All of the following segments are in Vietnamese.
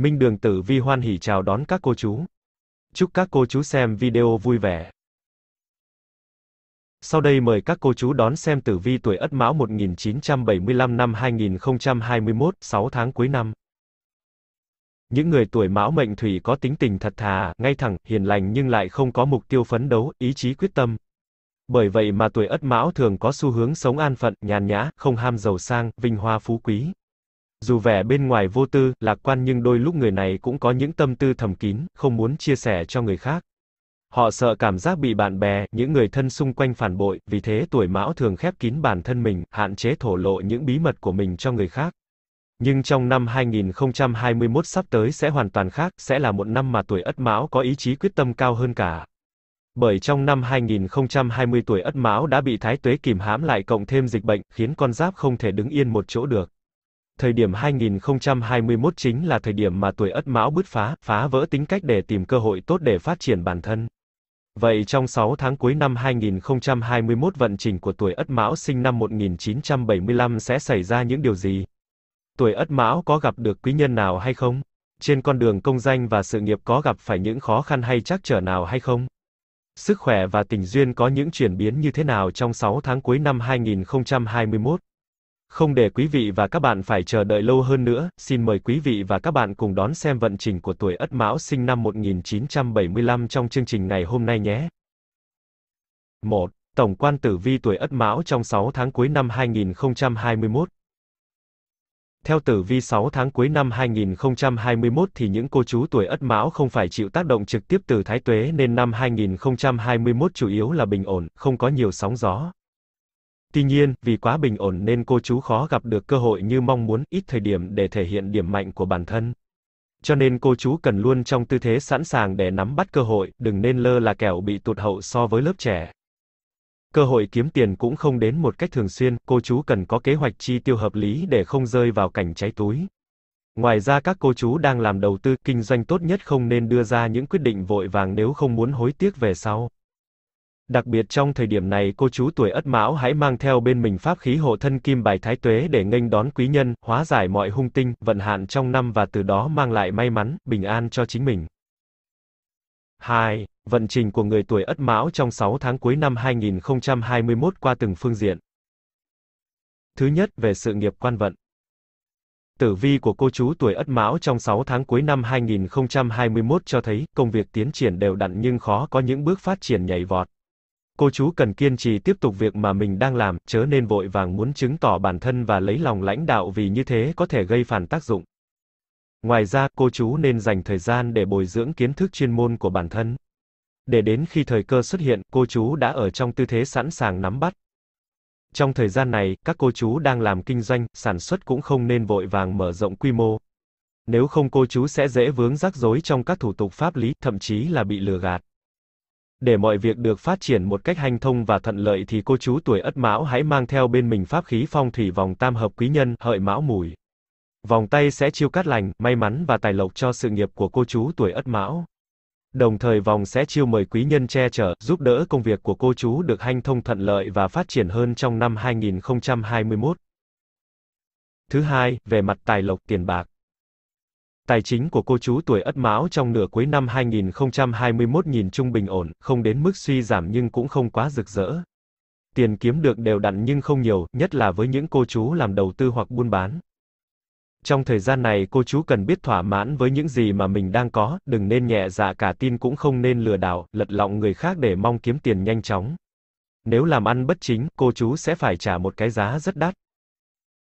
Minh Đường Tử Vi hoan hỉ chào đón các cô chú. Chúc các cô chú xem video vui vẻ. Sau đây mời các cô chú đón xem tử vi tuổi Ất Mão 1975 năm 2021, 6 tháng cuối năm. Những người tuổi Mão mệnh Thủy có tính tình thật thà, ngay thẳng, hiền lành nhưng lại không có mục tiêu phấn đấu, ý chí quyết tâm. Bởi vậy mà tuổi Ất Mão thường có xu hướng sống an phận, nhàn nhã, không ham giàu sang, vinh hoa phú quý. Dù vẻ bên ngoài vô tư, lạc quan nhưng đôi lúc người này cũng có những tâm tư thầm kín, không muốn chia sẻ cho người khác. Họ sợ cảm giác bị bạn bè, những người thân xung quanh phản bội, vì thế tuổi mão thường khép kín bản thân mình, hạn chế thổ lộ những bí mật của mình cho người khác. Nhưng trong năm 2021 sắp tới sẽ hoàn toàn khác, sẽ là một năm mà tuổi Ất Mão có ý chí quyết tâm cao hơn cả. Bởi trong năm 2020 tuổi Ất Mão đã bị Thái Tuế kìm hãm lại cộng thêm dịch bệnh, khiến con giáp không thể đứng yên một chỗ được. Thời điểm 2021 chính là thời điểm mà tuổi Ất Mão bứt phá, phá vỡ tính cách để tìm cơ hội tốt để phát triển bản thân. Vậy trong 6 tháng cuối năm 2021 vận trình của tuổi Ất Mão sinh năm 1975 sẽ xảy ra những điều gì? Tuổi Ất Mão có gặp được quý nhân nào hay không? Trên con đường công danh và sự nghiệp có gặp phải những khó khăn hay trắc trở nào hay không? Sức khỏe và tình duyên có những chuyển biến như thế nào trong 6 tháng cuối năm 2021? Không để quý vị và các bạn phải chờ đợi lâu hơn nữa, xin mời quý vị và các bạn cùng đón xem vận trình của tuổi Ất Mão sinh năm 1975 trong chương trình ngày hôm nay nhé. 1. Tổng quan tử vi tuổi Ất Mão trong 6 tháng cuối năm 2021. Theo tử vi 6 tháng cuối năm 2021 thì những cô chú tuổi Ất Mão không phải chịu tác động trực tiếp từ Thái Tuế nên năm 2021 chủ yếu là bình ổn, không có nhiều sóng gió. Tuy nhiên, vì quá bình ổn nên cô chú khó gặp được cơ hội như mong muốn, ít thời điểm để thể hiện điểm mạnh của bản thân. Cho nên cô chú cần luôn trong tư thế sẵn sàng để nắm bắt cơ hội, đừng nên lơ là kẻo bị tụt hậu so với lớp trẻ. Cơ hội kiếm tiền cũng không đến một cách thường xuyên, cô chú cần có kế hoạch chi tiêu hợp lý để không rơi vào cảnh cháy túi. Ngoài ra các cô chú đang làm đầu tư kinh doanh tốt nhất không nên đưa ra những quyết định vội vàng nếu không muốn hối tiếc về sau. Đặc biệt trong thời điểm này cô chú tuổi Ất Mão hãy mang theo bên mình pháp khí hộ thân kim bài thái tuế để nghênh đón quý nhân, hóa giải mọi hung tinh, vận hạn trong năm và từ đó mang lại may mắn, bình an cho chính mình. 2. Vận trình của người tuổi Ất Mão trong 6 tháng cuối năm 2021 qua từng phương diện. Thứ nhất, về sự nghiệp quan vận. Tử vi của cô chú tuổi Ất Mão trong 6 tháng cuối năm 2021 cho thấy công việc tiến triển đều đặn nhưng khó có những bước phát triển nhảy vọt cô chú cần kiên trì tiếp tục việc mà mình đang làm, chớ nên vội vàng muốn chứng tỏ bản thân và lấy lòng lãnh đạo vì như thế có thể gây phản tác dụng. Ngoài ra, cô chú nên dành thời gian để bồi dưỡng kiến thức chuyên môn của bản thân. Để đến khi thời cơ xuất hiện, cô chú đã ở trong tư thế sẵn sàng nắm bắt. Trong thời gian này, các cô chú đang làm kinh doanh, sản xuất cũng không nên vội vàng mở rộng quy mô. Nếu không cô chú sẽ dễ vướng rắc rối trong các thủ tục pháp lý, thậm chí là bị lừa gạt. Để mọi việc được phát triển một cách hanh thông và thuận lợi thì cô chú tuổi Ất Mão hãy mang theo bên mình pháp khí phong thủy vòng tam hợp quý nhân, hợi Mão mùi. Vòng tay sẽ chiêu cát lành, may mắn và tài lộc cho sự nghiệp của cô chú tuổi Ất Mão. Đồng thời vòng sẽ chiêu mời quý nhân che chở, giúp đỡ công việc của cô chú được hanh thông thuận lợi và phát triển hơn trong năm 2021. Thứ hai, về mặt tài lộc tiền bạc. Tài chính của cô chú tuổi Ất Mão trong nửa cuối năm 2021 nhìn trung bình ổn, không đến mức suy giảm nhưng cũng không quá rực rỡ. Tiền kiếm được đều đặn nhưng không nhiều, nhất là với những cô chú làm đầu tư hoặc buôn bán. Trong thời gian này cô chú cần biết thỏa mãn với những gì mà mình đang có, đừng nên nhẹ dạ cả tin cũng không nên lừa đảo, lật lọng người khác để mong kiếm tiền nhanh chóng. Nếu làm ăn bất chính, cô chú sẽ phải trả một cái giá rất đắt.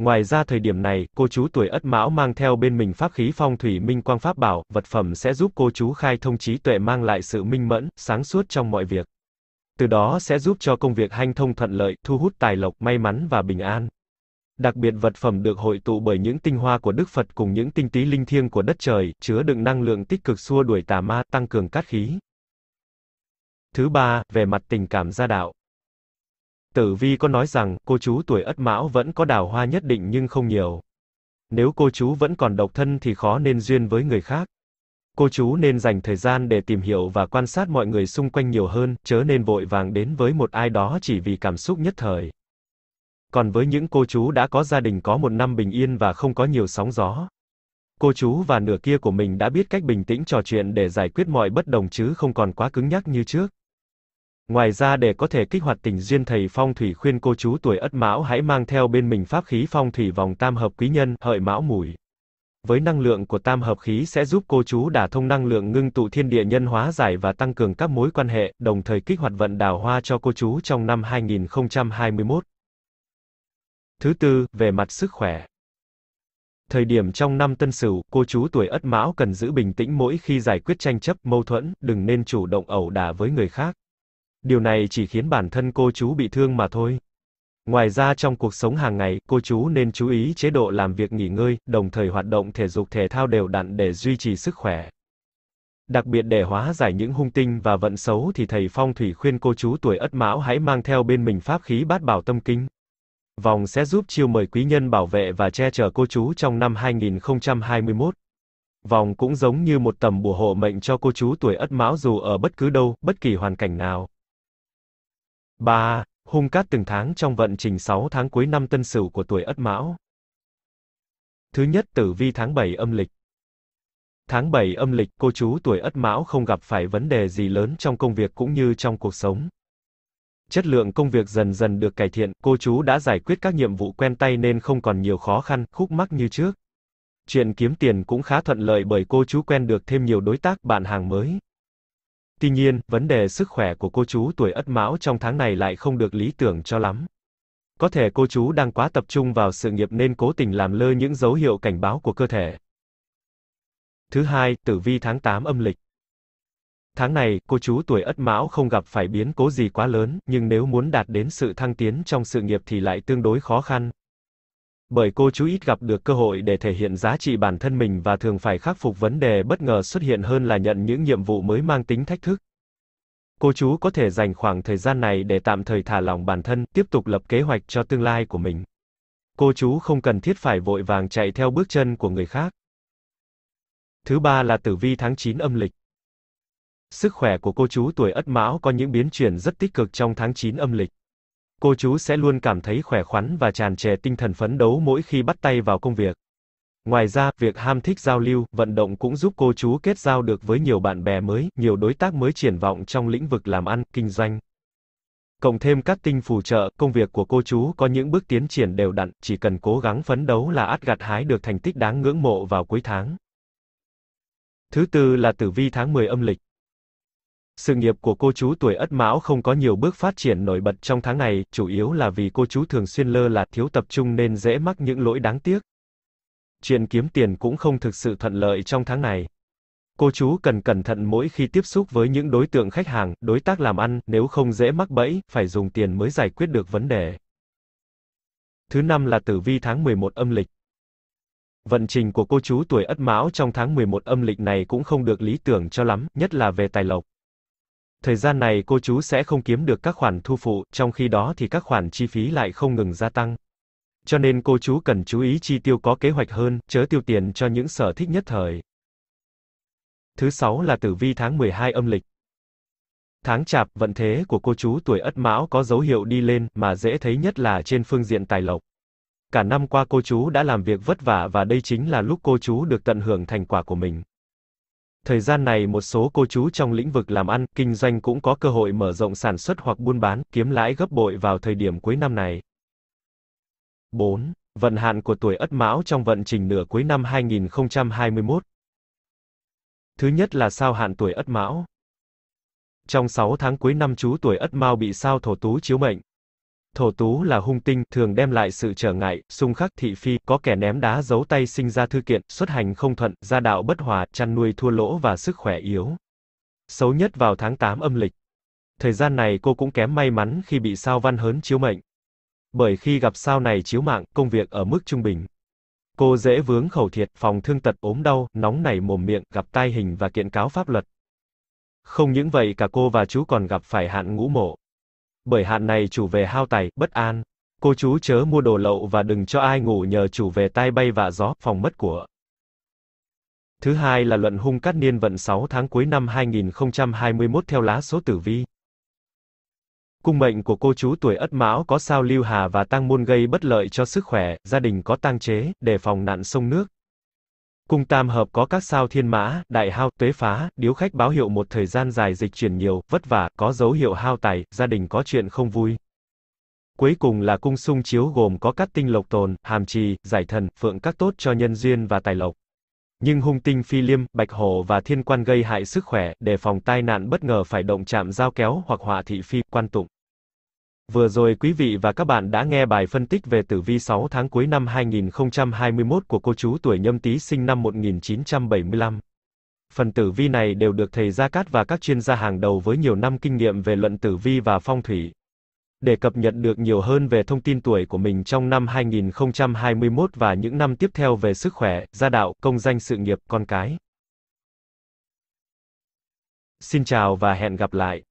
Ngoài ra thời điểm này, cô chú tuổi Ất Mão mang theo bên mình pháp khí phong thủy minh quang pháp bảo, vật phẩm sẽ giúp cô chú khai thông trí tuệ mang lại sự minh mẫn, sáng suốt trong mọi việc. Từ đó sẽ giúp cho công việc hanh thông thuận lợi, thu hút tài lộc, may mắn và bình an. Đặc biệt vật phẩm được hội tụ bởi những tinh hoa của Đức Phật cùng những tinh tí linh thiêng của đất trời, chứa đựng năng lượng tích cực xua đuổi tà ma, tăng cường cát khí. Thứ ba, về mặt tình cảm gia đạo. Tử Vi có nói rằng, cô chú tuổi Ất Mão vẫn có đào hoa nhất định nhưng không nhiều. Nếu cô chú vẫn còn độc thân thì khó nên duyên với người khác. Cô chú nên dành thời gian để tìm hiểu và quan sát mọi người xung quanh nhiều hơn, chớ nên vội vàng đến với một ai đó chỉ vì cảm xúc nhất thời. Còn với những cô chú đã có gia đình có một năm bình yên và không có nhiều sóng gió. Cô chú và nửa kia của mình đã biết cách bình tĩnh trò chuyện để giải quyết mọi bất đồng chứ không còn quá cứng nhắc như trước. Ngoài ra để có thể kích hoạt tình duyên thầy phong thủy khuyên cô chú tuổi Ất Mão hãy mang theo bên mình pháp khí phong thủy vòng tam hợp quý nhân, hợi mão mùi. Với năng lượng của tam hợp khí sẽ giúp cô chú đả thông năng lượng ngưng tụ thiên địa nhân hóa giải và tăng cường các mối quan hệ, đồng thời kích hoạt vận đào hoa cho cô chú trong năm 2021. Thứ tư, về mặt sức khỏe. Thời điểm trong năm Tân Sửu, cô chú tuổi Ất Mão cần giữ bình tĩnh mỗi khi giải quyết tranh chấp, mâu thuẫn, đừng nên chủ động ẩu đả với người khác. Điều này chỉ khiến bản thân cô chú bị thương mà thôi. Ngoài ra trong cuộc sống hàng ngày, cô chú nên chú ý chế độ làm việc nghỉ ngơi, đồng thời hoạt động thể dục thể thao đều đặn để duy trì sức khỏe. Đặc biệt để hóa giải những hung tinh và vận xấu thì thầy phong thủy khuyên cô chú tuổi Ất Mão hãy mang theo bên mình pháp khí bát bảo tâm kinh. Vòng sẽ giúp chiêu mời quý nhân bảo vệ và che chở cô chú trong năm 2021. Vòng cũng giống như một tầm bùa hộ mệnh cho cô chú tuổi Ất Mão dù ở bất cứ đâu, bất kỳ hoàn cảnh nào. 3. Hung cát từng tháng trong vận trình 6 tháng cuối năm tân sửu của tuổi Ất Mão. Thứ nhất tử vi tháng 7 âm lịch. Tháng 7 âm lịch cô chú tuổi Ất Mão không gặp phải vấn đề gì lớn trong công việc cũng như trong cuộc sống. Chất lượng công việc dần dần được cải thiện, cô chú đã giải quyết các nhiệm vụ quen tay nên không còn nhiều khó khăn, khúc mắc như trước. Chuyện kiếm tiền cũng khá thuận lợi bởi cô chú quen được thêm nhiều đối tác bạn hàng mới. Tuy nhiên, vấn đề sức khỏe của cô chú tuổi Ất Mão trong tháng này lại không được lý tưởng cho lắm. Có thể cô chú đang quá tập trung vào sự nghiệp nên cố tình làm lơ những dấu hiệu cảnh báo của cơ thể. Thứ hai, tử vi tháng 8 âm lịch. Tháng này, cô chú tuổi Ất Mão không gặp phải biến cố gì quá lớn, nhưng nếu muốn đạt đến sự thăng tiến trong sự nghiệp thì lại tương đối khó khăn, bởi cô chú ít gặp được cơ hội để thể hiện giá trị bản thân mình và thường phải khắc phục vấn đề bất ngờ xuất hiện hơn là nhận những nhiệm vụ mới mang tính thách thức. Cô chú có thể dành khoảng thời gian này để tạm thời thả lỏng bản thân, tiếp tục lập kế hoạch cho tương lai của mình. Cô chú không cần thiết phải vội vàng chạy theo bước chân của người khác. Thứ ba là tử vi tháng 9 âm lịch. Sức khỏe của cô chú tuổi Ất Mão có những biến chuyển rất tích cực trong tháng 9 âm lịch cô chú sẽ luôn cảm thấy khỏe khoắn và tràn trề tinh thần phấn đấu mỗi khi bắt tay vào công việc. Ngoài ra, việc ham thích giao lưu, vận động cũng giúp cô chú kết giao được với nhiều bạn bè mới, nhiều đối tác mới triển vọng trong lĩnh vực làm ăn, kinh doanh. Cộng thêm các tinh phù trợ, công việc của cô chú có những bước tiến triển đều đặn, chỉ cần cố gắng phấn đấu là ắt gặt hái được thành tích đáng ngưỡng mộ vào cuối tháng. Thứ tư là tử vi tháng 10 âm lịch. Sự nghiệp của cô chú tuổi Ất Mão không có nhiều bước phát triển nổi bật trong tháng này, chủ yếu là vì cô chú thường xuyên lơ là thiếu tập trung nên dễ mắc những lỗi đáng tiếc. Chuyện kiếm tiền cũng không thực sự thuận lợi trong tháng này. Cô chú cần cẩn thận mỗi khi tiếp xúc với những đối tượng khách hàng, đối tác làm ăn, nếu không dễ mắc bẫy, phải dùng tiền mới giải quyết được vấn đề. Thứ năm là tử vi tháng 11 âm lịch. Vận trình của cô chú tuổi Ất Mão trong tháng 11 âm lịch này cũng không được lý tưởng cho lắm, nhất là về tài lộc. Thời gian này cô chú sẽ không kiếm được các khoản thu phụ, trong khi đó thì các khoản chi phí lại không ngừng gia tăng. Cho nên cô chú cần chú ý chi tiêu có kế hoạch hơn, chớ tiêu tiền cho những sở thích nhất thời. Thứ sáu là tử vi tháng 12 âm lịch. Tháng chạp, vận thế của cô chú tuổi Ất Mão có dấu hiệu đi lên, mà dễ thấy nhất là trên phương diện tài lộc. Cả năm qua cô chú đã làm việc vất vả và đây chính là lúc cô chú được tận hưởng thành quả của mình. Thời gian này một số cô chú trong lĩnh vực làm ăn, kinh doanh cũng có cơ hội mở rộng sản xuất hoặc buôn bán, kiếm lãi gấp bội vào thời điểm cuối năm này. 4. Vận hạn của tuổi Ất Mão trong vận trình nửa cuối năm 2021. Thứ nhất là sao hạn tuổi Ất Mão. Trong 6 tháng cuối năm chú tuổi Ất Mão bị sao thổ tú chiếu mệnh thổ tú là hung tinh, thường đem lại sự trở ngại, xung khắc thị phi, có kẻ ném đá giấu tay sinh ra thư kiện, xuất hành không thuận, gia đạo bất hòa, chăn nuôi thua lỗ và sức khỏe yếu. Xấu nhất vào tháng 8 âm lịch. Thời gian này cô cũng kém may mắn khi bị sao văn hớn chiếu mệnh. Bởi khi gặp sao này chiếu mạng, công việc ở mức trung bình. Cô dễ vướng khẩu thiệt, phòng thương tật ốm đau, nóng nảy mồm miệng, gặp tai hình và kiện cáo pháp luật. Không những vậy cả cô và chú còn gặp phải hạn ngũ mộ bởi hạn này chủ về hao tài, bất an. Cô chú chớ mua đồ lậu và đừng cho ai ngủ nhờ chủ về tai bay vạ gió, phòng mất của. Thứ hai là luận hung cát niên vận 6 tháng cuối năm 2021 theo lá số tử vi. Cung mệnh của cô chú tuổi Ất Mão có sao lưu hà và tang môn gây bất lợi cho sức khỏe, gia đình có tang chế, đề phòng nạn sông nước. Cung tam hợp có các sao thiên mã, đại hao, tuế phá, điếu khách báo hiệu một thời gian dài dịch chuyển nhiều, vất vả, có dấu hiệu hao tài, gia đình có chuyện không vui. Cuối cùng là cung sung chiếu gồm có các tinh lộc tồn, hàm trì, giải thần, phượng các tốt cho nhân duyên và tài lộc. Nhưng hung tinh phi liêm, bạch hổ và thiên quan gây hại sức khỏe, đề phòng tai nạn bất ngờ phải động chạm dao kéo hoặc họa thị phi, quan tụng. Vừa rồi quý vị và các bạn đã nghe bài phân tích về tử vi 6 tháng cuối năm 2021 của cô chú tuổi nhâm tý sinh năm 1975. Phần tử vi này đều được thầy Gia Cát và các chuyên gia hàng đầu với nhiều năm kinh nghiệm về luận tử vi và phong thủy. Để cập nhật được nhiều hơn về thông tin tuổi của mình trong năm 2021 và những năm tiếp theo về sức khỏe, gia đạo, công danh sự nghiệp, con cái. Xin chào và hẹn gặp lại.